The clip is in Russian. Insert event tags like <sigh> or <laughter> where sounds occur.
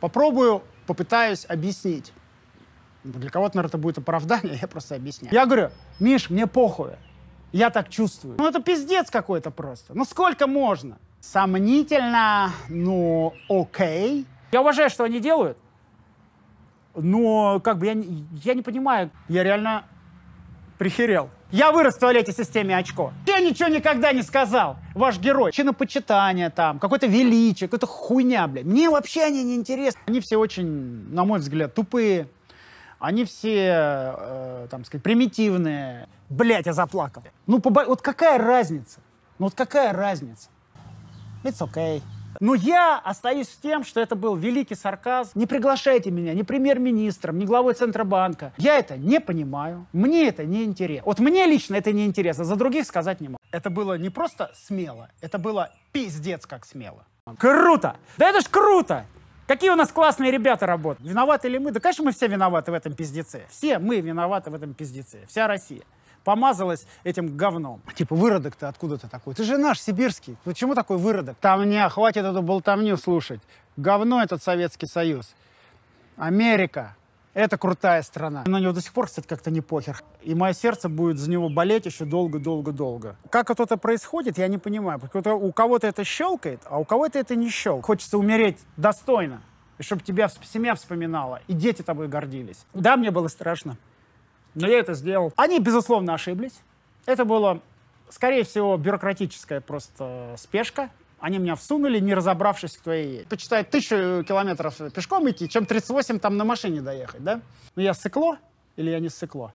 Попробую, попытаюсь объяснить. Ну, для кого-то, наверное, это будет оправдание, <laughs> я просто объясняю. Я говорю, Миш, мне похуй, я так чувствую. Ну это пиздец какой-то просто. Ну сколько можно? Сомнительно, но ну, окей. Я уважаю, что они делают, но как бы я, я не понимаю. Я реально прихерел. Я вырос в туалете системе очко. Я ничего никогда не сказал. Ваш герой. Чинопочитание там, какое-то величие, какая-то хуйня, блядь. Мне вообще они не интересны. Они все очень, на мой взгляд, тупые. Они все, э, там сказать, примитивные. Блять, я заплакал. Ну, побо... вот какая разница? Ну, вот какая разница? It's okay. Но я остаюсь с тем, что это был великий сарказм. Не приглашайте меня ни премьер-министром, ни главой Центробанка. Я это не понимаю. Мне это не интересно. Вот мне лично это не интересно, за других сказать не могу. Это было не просто смело, это было пиздец как смело. Круто! Да это ж круто! Какие у нас классные ребята работают. Виноваты ли мы? Да, конечно, мы все виноваты в этом пиздеце. Все мы виноваты в этом пиздеце. Вся Россия помазалась этим говном. Типа, выродок то откуда то такой? Ты же наш, сибирский. Почему ну, такой выродок? Там не, хватит эту болтовню слушать. Говно этот Советский Союз. Америка. Это крутая страна. На него до сих пор, кстати, как-то не похер. И мое сердце будет за него болеть еще долго-долго-долго. Как это происходит, я не понимаю. Потому что у кого-то это щелкает, а у кого-то это не щелкает. Хочется умереть достойно, и чтобы тебя семья вспоминала, и дети тобой гордились. Да, мне было страшно но я это сделал. Они, безусловно, ошиблись. Это было, скорее всего, бюрократическая просто э, спешка. Они меня всунули, не разобравшись, кто я есть. Почитай, тысячу километров пешком идти, чем 38 там на машине доехать, да? Ну, я сыкло или я не сыкло?